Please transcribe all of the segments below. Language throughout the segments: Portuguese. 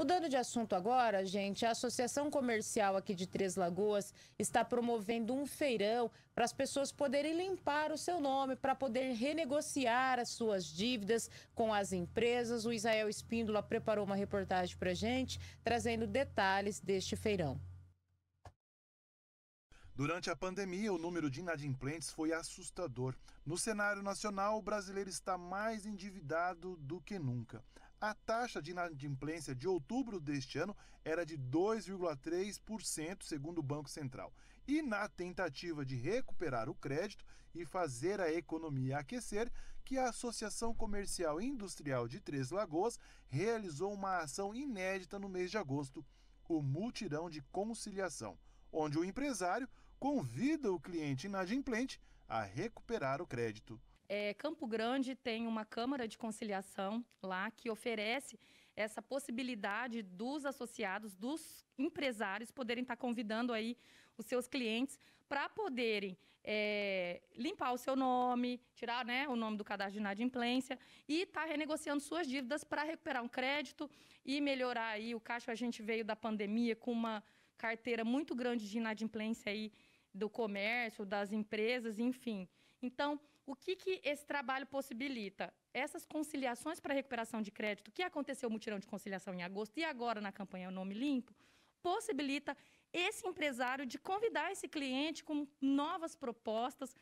Mudando de assunto agora, gente, a Associação Comercial aqui de Três Lagoas está promovendo um feirão para as pessoas poderem limpar o seu nome, para poder renegociar as suas dívidas com as empresas. O Israel Espíndola preparou uma reportagem para a gente, trazendo detalhes deste feirão. Durante a pandemia, o número de inadimplentes foi assustador. No cenário nacional, o brasileiro está mais endividado do que nunca a taxa de inadimplência de outubro deste ano era de 2,3%, segundo o Banco Central. E na tentativa de recuperar o crédito e fazer a economia aquecer, que a Associação Comercial e Industrial de Três Lagoas realizou uma ação inédita no mês de agosto, o multirão de conciliação, onde o empresário convida o cliente inadimplente a recuperar o crédito. É, Campo Grande tem uma Câmara de Conciliação lá que oferece essa possibilidade dos associados, dos empresários poderem estar convidando aí os seus clientes para poderem é, limpar o seu nome, tirar né, o nome do cadastro de inadimplência e estar tá renegociando suas dívidas para recuperar um crédito e melhorar aí o caixa. A gente veio da pandemia com uma carteira muito grande de inadimplência aí do comércio, das empresas, enfim. Então, o que, que esse trabalho possibilita? Essas conciliações para recuperação de crédito, que aconteceu o mutirão de conciliação em agosto e agora na campanha Nome Limpo, possibilita esse empresário de convidar esse cliente com novas propostas,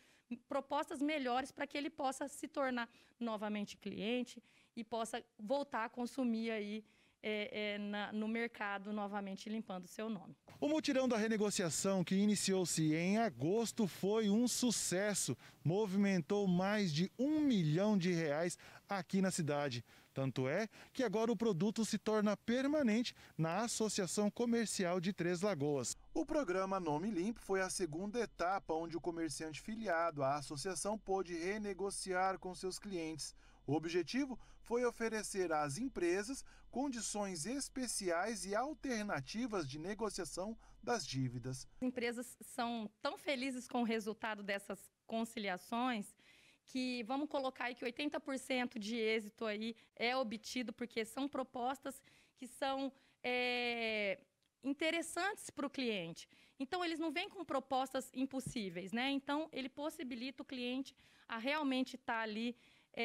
propostas melhores para que ele possa se tornar novamente cliente e possa voltar a consumir aí é, é, na, no mercado novamente limpando seu nome. O mutirão da renegociação que iniciou-se em agosto foi um sucesso. Movimentou mais de um milhão de reais aqui na cidade. Tanto é que agora o produto se torna permanente na Associação Comercial de Três Lagoas. O programa Nome Limpo foi a segunda etapa onde o comerciante filiado à associação pôde renegociar com seus clientes o objetivo foi oferecer às empresas condições especiais e alternativas de negociação das dívidas. As empresas são tão felizes com o resultado dessas conciliações que vamos colocar aí que 80% de êxito aí é obtido porque são propostas que são é, interessantes para o cliente. Então eles não vêm com propostas impossíveis, né? Então ele possibilita o cliente a realmente estar tá ali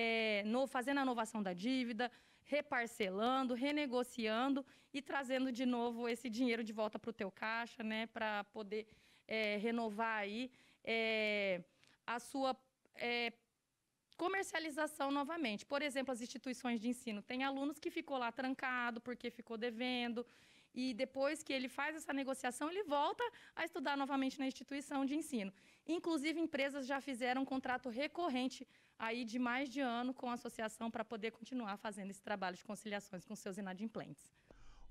é, no, fazendo a inovação da dívida, reparcelando, renegociando e trazendo de novo esse dinheiro de volta para o teu caixa, né? Para poder é, renovar aí é, a sua é, comercialização novamente. Por exemplo, as instituições de ensino. Tem alunos que ficou lá trancado porque ficou devendo e depois que ele faz essa negociação, ele volta a estudar novamente na instituição de ensino. Inclusive, empresas já fizeram um contrato recorrente aí de mais de ano com a associação para poder continuar fazendo esse trabalho de conciliações com seus inadimplentes.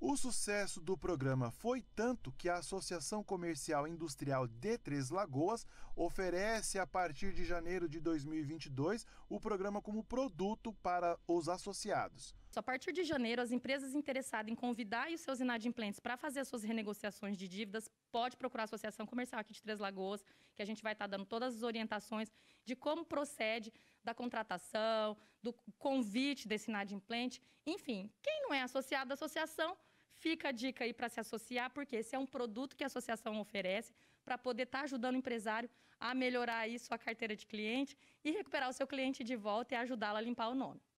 O sucesso do programa foi tanto que a Associação Comercial Industrial de Três Lagoas oferece a partir de janeiro de 2022 o programa como produto para os associados. Só a partir de janeiro, as empresas interessadas em convidar os seus inadimplentes para fazer as suas renegociações de dívidas pode procurar a Associação Comercial aqui de Três Lagoas, que a gente vai estar tá dando todas as orientações de como procede da contratação, do convite desse inadimplente. Enfim, quem não é associado da associação, fica a dica aí para se associar, porque esse é um produto que a associação oferece para poder estar tá ajudando o empresário a melhorar aí sua carteira de cliente e recuperar o seu cliente de volta e ajudá-lo a limpar o nome.